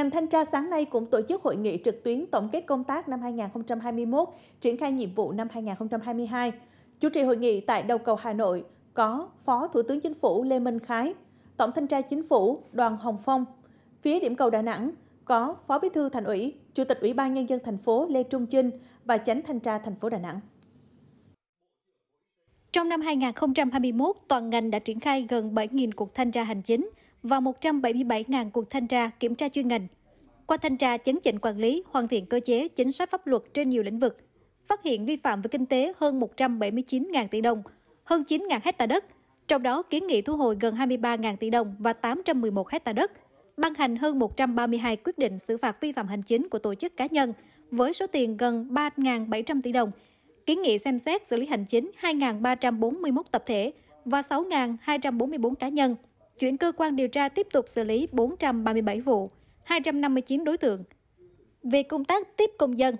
Ngành thanh tra sáng nay cũng tổ chức hội nghị trực tuyến tổng kết công tác năm 2021, triển khai nhiệm vụ năm 2022. Chủ trì hội nghị tại đầu cầu Hà Nội có Phó Thủ tướng Chính phủ Lê Minh Khái, Tổng thanh tra Chính phủ Đoàn Hồng Phong, phía điểm cầu Đà Nẵng có Phó Bí thư Thành ủy, Chủ tịch Ủy ban nhân dân thành phố Lê Trung Chinh và Chánh thanh tra thành phố Đà Nẵng. Trong năm 2021, toàn ngành đã triển khai gần 7.000 cuộc thanh tra hành chính, và 177.000 cuộc thanh tra kiểm tra chuyên ngành. Qua thanh tra chấn chỉnh quản lý, hoàn thiện cơ chế, chính sách pháp luật trên nhiều lĩnh vực, phát hiện vi phạm về kinh tế hơn 179.000 tỷ đồng, hơn 9.000 hecta đất, trong đó kiến nghị thu hồi gần 23.000 tỷ đồng và 811 hecta đất, ban hành hơn 132 quyết định xử phạt vi phạm hành chính của tổ chức cá nhân với số tiền gần 3.700 tỷ đồng, kiến nghị xem xét xử lý hành chính 2.341 tập thể và 6.244 cá nhân – chuyển cơ quan điều tra tiếp tục xử lý 437 vụ, 259 đối tượng. Về công tác tiếp công dân,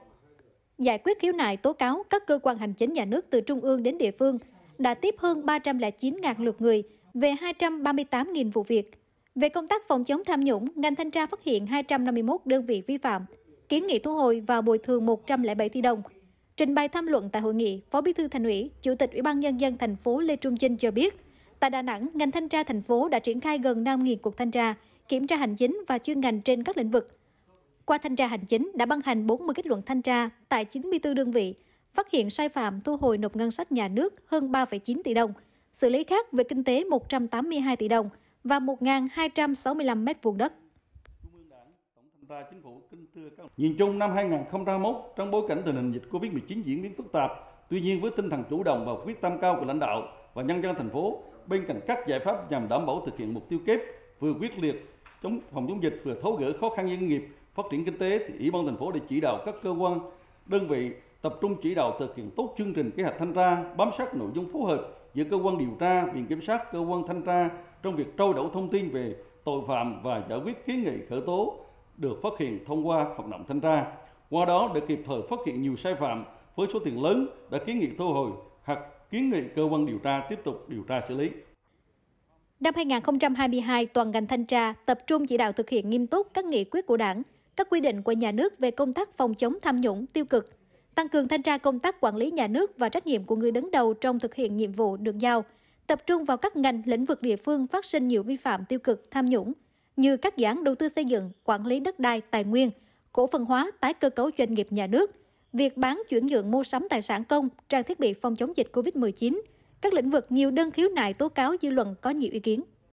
giải quyết khiếu nại tố cáo các cơ quan hành chính nhà nước từ trung ương đến địa phương đã tiếp hơn 309.000 lượt người về 238.000 vụ việc. Về công tác phòng chống tham nhũng, ngành thanh tra phát hiện 251 đơn vị vi phạm, kiến nghị thu hồi và bồi thường 107 tỷ đồng. Trình bày tham luận tại hội nghị, Phó Bí thư Thành ủy, Chủ tịch Ủy ban nhân dân thành phố Lê Trung Chinh cho biết, Tại Đà Nẵng, ngành thanh tra thành phố đã triển khai gần 5.000 cuộc thanh tra, kiểm tra hành chính và chuyên ngành trên các lĩnh vực. Qua thanh tra hành chính đã ban hành 40 kết luận thanh tra tại 94 đơn vị, phát hiện sai phạm thu hồi nộp ngân sách nhà nước hơn 3,9 tỷ đồng, xử lý khác về kinh tế 182 tỷ đồng và 1.265 mét vuông đất. Nhìn chung năm 2021, trong bối cảnh tình hình dịch COVID-19 diễn biến phức tạp, tuy nhiên với tinh thần chủ động và quyết tâm cao của lãnh đạo, và nhân dân thành phố bên cạnh các giải pháp nhằm đảm bảo thực hiện mục tiêu kép vừa quyết liệt chống phòng chống dịch vừa tháo gỡ khó khăn doanh nghiệp phát triển kinh tế thì ủy ban thành phố đã chỉ đạo các cơ quan đơn vị tập trung chỉ đạo thực hiện tốt chương trình kế hoạch thanh tra bám sát nội dung phối hợp giữa cơ quan điều tra viện kiểm sát cơ quan thanh tra trong việc trao đổi thông tin về tội phạm và giải quyết kiến nghị khởi tố được phát hiện thông qua hoạt động thanh tra qua đó để kịp thời phát hiện nhiều sai phạm với số tiền lớn đã kiến nghị thu hồi hoặc kiến nghị cơ quan điều tra tiếp tục điều tra xử lý. Năm 2022, toàn ngành thanh tra tập trung chỉ đạo thực hiện nghiêm túc các nghị quyết của Đảng, các quy định của nhà nước về công tác phòng chống tham nhũng tiêu cực, tăng cường thanh tra công tác quản lý nhà nước và trách nhiệm của người đứng đầu trong thực hiện nhiệm vụ được giao, tập trung vào các ngành lĩnh vực địa phương phát sinh nhiều vi phạm tiêu cực tham nhũng như các dự án đầu tư xây dựng, quản lý đất đai, tài nguyên, cổ phần hóa, tái cơ cấu doanh nghiệp nhà nước, việc bán chuyển nhượng mua sắm tài sản công, trang thiết bị phòng chống dịch COVID-19. Các lĩnh vực nhiều đơn khiếu nại tố cáo dư luận có nhiều ý kiến.